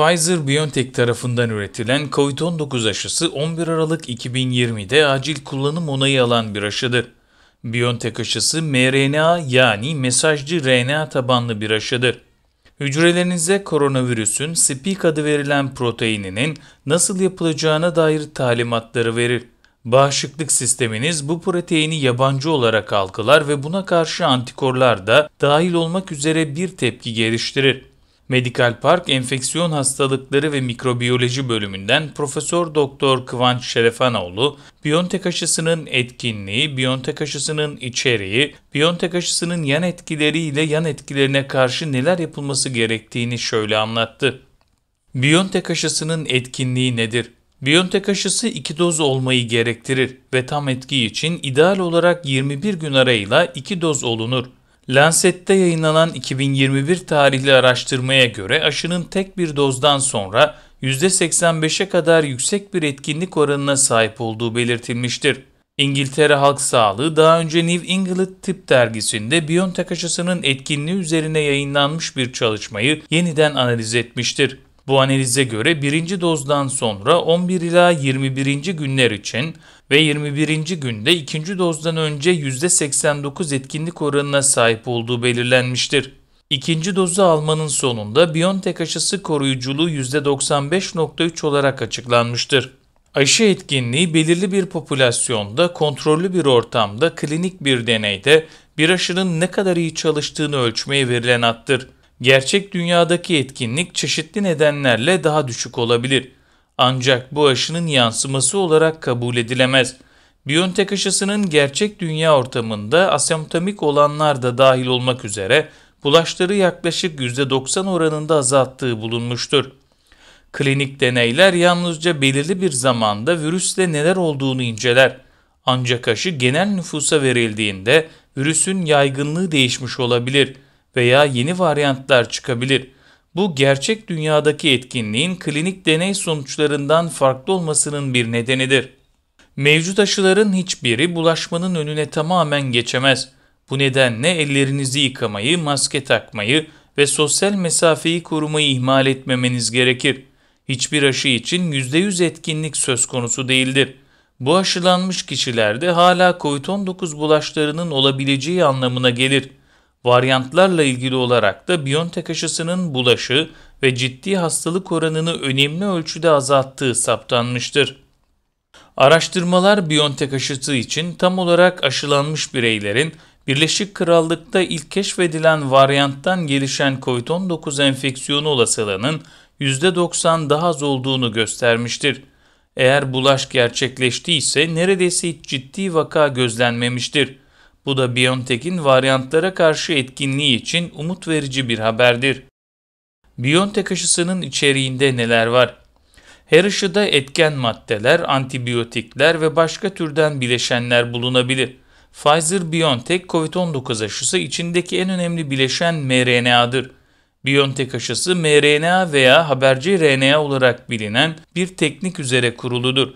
Pfizer-BioNTech tarafından üretilen COVID-19 aşısı 11 Aralık 2020'de acil kullanım onayı alan bir aşıdır. BioNTech aşısı mRNA yani mesajcı RNA tabanlı bir aşıdır. Hücrelerinize koronavirüsün spike adı verilen proteininin nasıl yapılacağına dair talimatları verir. Bağışıklık sisteminiz bu proteini yabancı olarak algılar ve buna karşı antikorlar da dahil olmak üzere bir tepki geliştirir. Medikal Park Enfeksiyon Hastalıkları ve Mikrobiyoloji bölümünden Profesör Doktor Kıvanç Şerefanoğlu, Biyontek aşısının etkinliği, Biyontek aşısının içeriği, Biyontek aşısının yan etkileri ile yan etkilerine karşı neler yapılması gerektiğini şöyle anlattı. Biyontek aşısının etkinliği nedir? Biyontek aşısı 2 doz olmayı gerektirir ve tam etki için ideal olarak 21 gün arayla 2 doz olunur. Lancet'te yayınlanan 2021 tarihli araştırmaya göre aşının tek bir dozdan sonra %85'e kadar yüksek bir etkinlik oranına sahip olduğu belirtilmiştir. İngiltere Halk Sağlığı daha önce New England Tıp dergisinde BioNTech aşısının etkinliği üzerine yayınlanmış bir çalışmayı yeniden analiz etmiştir. Bu analize göre birinci dozdan sonra 11 ila 21. günler için ve 21. günde ikinci dozdan önce %89 etkinlik oranına sahip olduğu belirlenmiştir. İkinci dozu almanın sonunda BioNTech aşısı koruyuculuğu %95.3 olarak açıklanmıştır. Aşı etkinliği belirli bir popülasyonda, kontrollü bir ortamda, klinik bir deneyde bir aşının ne kadar iyi çalıştığını ölçmeye verilen attır. Gerçek dünyadaki etkinlik çeşitli nedenlerle daha düşük olabilir. Ancak bu aşının yansıması olarak kabul edilemez. Biontech aşısının gerçek dünya ortamında asemptomik olanlar da dahil olmak üzere bulaşları yaklaşık %90 oranında azalttığı bulunmuştur. Klinik deneyler yalnızca belirli bir zamanda virüsle neler olduğunu inceler. Ancak aşı genel nüfusa verildiğinde virüsün yaygınlığı değişmiş olabilir veya yeni varyantlar çıkabilir. Bu gerçek dünyadaki etkinliğin klinik deney sonuçlarından farklı olmasının bir nedenidir. Mevcut aşıların hiçbiri bulaşmanın önüne tamamen geçemez. Bu nedenle ellerinizi yıkamayı, maske takmayı ve sosyal mesafeyi korumayı ihmal etmemeniz gerekir. Hiçbir aşı için %100 etkinlik söz konusu değildir. Bu aşılanmış kişilerde hala COVID-19 bulaşlarının olabileceği anlamına gelir. Varyantlarla ilgili olarak da Biontech aşısının bulaşı ve ciddi hastalık oranını önemli ölçüde azalttığı saptanmıştır. Araştırmalar Biontech aşısı için tam olarak aşılanmış bireylerin Birleşik Krallık'ta ilk keşfedilen varyanttan gelişen COVID-19 enfeksiyonu olasılığının %90 daha az olduğunu göstermiştir. Eğer bulaş gerçekleştiyse neredeyse hiç ciddi vaka gözlenmemiştir. Bu da BioNTech'in varyantlara karşı etkinliği için umut verici bir haberdir. BioNTech aşısının içeriğinde neler var? Her aşıda etken maddeler, antibiyotikler ve başka türden bileşenler bulunabilir. Pfizer-BioNTech COVID-19 aşısı içindeki en önemli bileşen mRNA'dır. BioNTech aşısı mRNA veya haberci RNA olarak bilinen bir teknik üzere kuruludur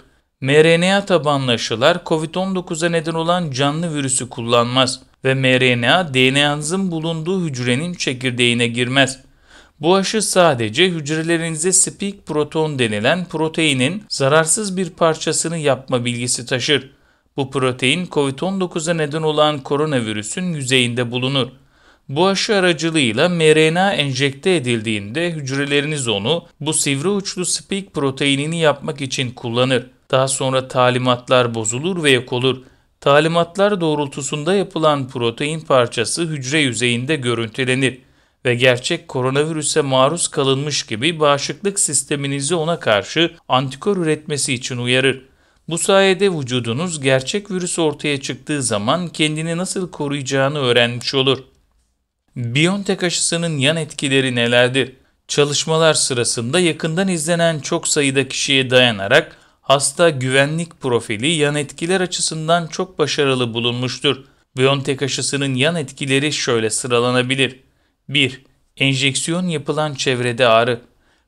mRNA tabanlı aşılar COVID-19'a neden olan canlı virüsü kullanmaz ve mRNA DNA'nızın bulunduğu hücrenin çekirdeğine girmez. Bu aşı sadece hücrelerinize spike proton denilen proteinin zararsız bir parçasını yapma bilgisi taşır. Bu protein COVID-19'a neden olan koronavirüsün yüzeyinde bulunur. Bu aşı aracılığıyla mRNA enjekte edildiğinde hücreleriniz onu bu sivri uçlu spike proteinini yapmak için kullanır. Daha sonra talimatlar bozulur ve yok olur. Talimatlar doğrultusunda yapılan protein parçası hücre yüzeyinde görüntülenir ve gerçek koronavirüse maruz kalınmış gibi bağışıklık sisteminizi ona karşı antikor üretmesi için uyarır. Bu sayede vücudunuz gerçek virüs ortaya çıktığı zaman kendini nasıl koruyacağını öğrenmiş olur. Biontech aşısının yan etkileri nelerdir? Çalışmalar sırasında yakından izlenen çok sayıda kişiye dayanarak hasta güvenlik profili yan etkiler açısından çok başarılı bulunmuştur. BioNTech aşısının yan etkileri şöyle sıralanabilir. 1. Enjeksiyon yapılan çevrede ağrı.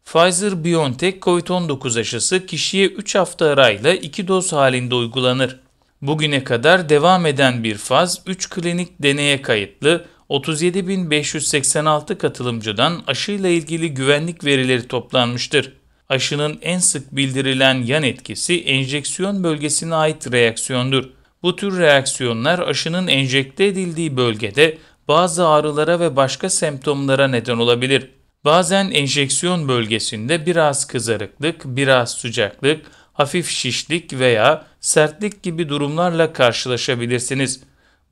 Pfizer-BioNTech COVID-19 aşısı kişiye 3 hafta arayla 2 doz halinde uygulanır. Bugüne kadar devam eden bir faz 3 klinik deneye kayıtlı 37.586 katılımcıdan aşıyla ilgili güvenlik verileri toplanmıştır. Aşının en sık bildirilen yan etkisi enjeksiyon bölgesine ait reaksiyondur. Bu tür reaksiyonlar aşının enjekte edildiği bölgede bazı ağrılara ve başka semptomlara neden olabilir. Bazen enjeksiyon bölgesinde biraz kızarıklık, biraz sıcaklık, hafif şişlik veya sertlik gibi durumlarla karşılaşabilirsiniz.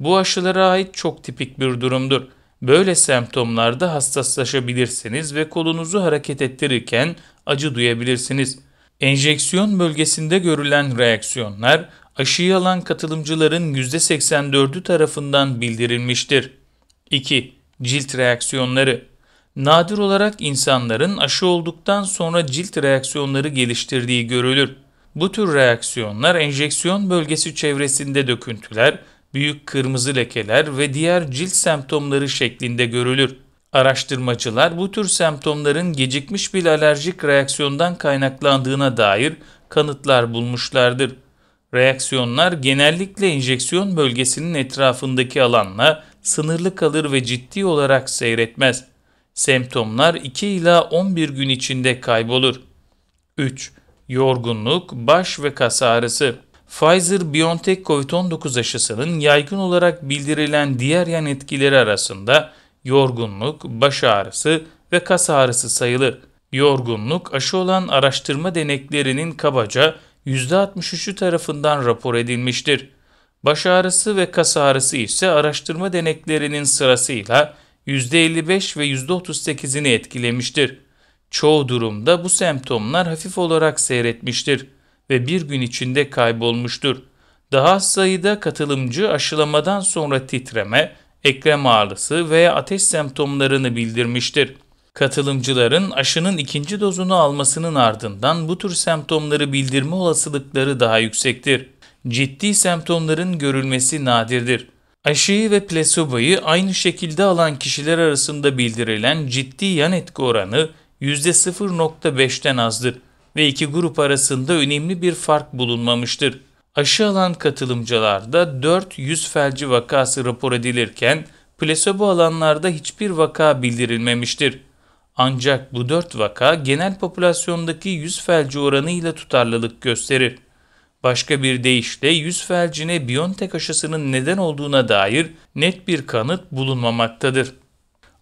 Bu aşılara ait çok tipik bir durumdur. Böyle semptomlarda hassaslaşabilirsiniz ve kolunuzu hareket ettirirken acı duyabilirsiniz. Enjeksiyon bölgesinde görülen reaksiyonlar aşıyı alan katılımcıların %84'ü tarafından bildirilmiştir. 2. Cilt reaksiyonları Nadir olarak insanların aşı olduktan sonra cilt reaksiyonları geliştirdiği görülür. Bu tür reaksiyonlar enjeksiyon bölgesi çevresinde döküntüler, büyük kırmızı lekeler ve diğer cilt semptomları şeklinde görülür. Araştırmacılar bu tür semptomların gecikmiş bir alerjik reaksiyondan kaynaklandığına dair kanıtlar bulmuşlardır. Reaksiyonlar genellikle enjeksiyon bölgesinin etrafındaki alanla sınırlı kalır ve ciddi olarak seyretmez. Semptomlar 2 ila 11 gün içinde kaybolur. 3. Yorgunluk, baş ve kas ağrısı Pfizer-BioNTech COVID-19 aşısının yaygın olarak bildirilen diğer yan etkileri arasında yorgunluk, baş ağrısı ve kas ağrısı sayılı. Yorgunluk aşı olan araştırma deneklerinin kabaca %63'ü tarafından rapor edilmiştir. Baş ağrısı ve kas ağrısı ise araştırma deneklerinin sırasıyla %55 ve %38'ini etkilemiştir. Çoğu durumda bu semptomlar hafif olarak seyretmiştir ve bir gün içinde kaybolmuştur. Daha sayıda katılımcı aşılamadan sonra titreme, eklem ağrısı veya ateş semptomlarını bildirmiştir. Katılımcıların aşının ikinci dozunu almasının ardından bu tür semptomları bildirme olasılıkları daha yüksektir. Ciddi semptomların görülmesi nadirdir. Aşıyı ve plasobayı aynı şekilde alan kişiler arasında bildirilen ciddi yan etki oranı %0.5'ten azdır ve iki grup arasında önemli bir fark bulunmamıştır. Aşı alan katılımcılarda 400 felci vakası rapor edilirken plasebo alanlarda hiçbir vaka bildirilmemiştir. Ancak bu 4 vaka genel popülasyondaki 100 felci oranı ile tutarlılık gösterir. Başka bir deyişle 100 felcine Biontech aşısının neden olduğuna dair net bir kanıt bulunmamaktadır.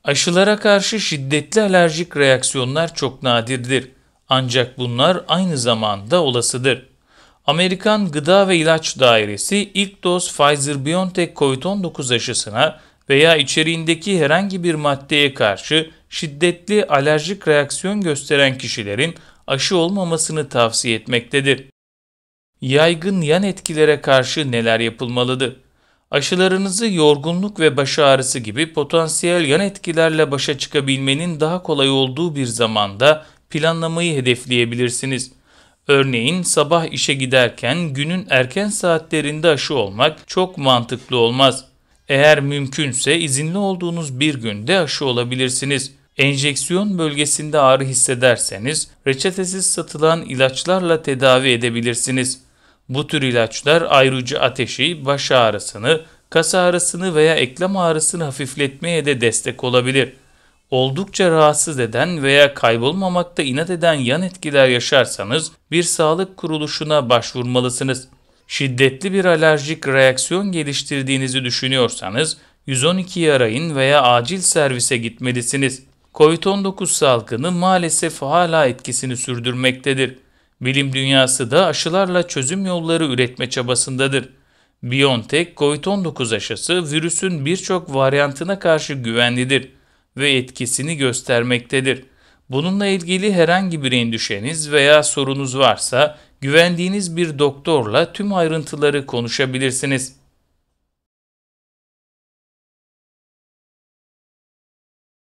Aşılara karşı şiddetli alerjik reaksiyonlar çok nadirdir. Ancak bunlar aynı zamanda olasıdır. Amerikan Gıda ve İlaç Dairesi ilk doz Pfizer-BioNTech COVID-19 aşısına veya içeriğindeki herhangi bir maddeye karşı şiddetli alerjik reaksiyon gösteren kişilerin aşı olmamasını tavsiye etmektedir. Yaygın yan etkilere karşı neler yapılmalıdır? Aşılarınızı yorgunluk ve baş ağrısı gibi potansiyel yan etkilerle başa çıkabilmenin daha kolay olduğu bir zamanda planlamayı hedefleyebilirsiniz. Örneğin sabah işe giderken günün erken saatlerinde aşı olmak çok mantıklı olmaz. Eğer mümkünse izinli olduğunuz bir günde aşı olabilirsiniz. Enjeksiyon bölgesinde ağrı hissederseniz reçetesiz satılan ilaçlarla tedavi edebilirsiniz. Bu tür ilaçlar ayrıca ateşi, baş ağrısını, kas ağrısını veya eklem ağrısını hafifletmeye de destek olabilir oldukça rahatsız eden veya kaybolmamakta inat eden yan etkiler yaşarsanız bir sağlık kuruluşuna başvurmalısınız. Şiddetli bir alerjik reaksiyon geliştirdiğinizi düşünüyorsanız 112'yi arayın veya acil servise gitmelisiniz. Covid-19 salgını maalesef hala etkisini sürdürmektedir. Bilim dünyası da aşılarla çözüm yolları üretme çabasındadır. BioNTech COVID-19 aşısı virüsün birçok varyantına karşı güvenlidir ve etkisini göstermektedir. Bununla ilgili herhangi bir endişeniz veya sorunuz varsa güvendiğiniz bir doktorla tüm ayrıntıları konuşabilirsiniz.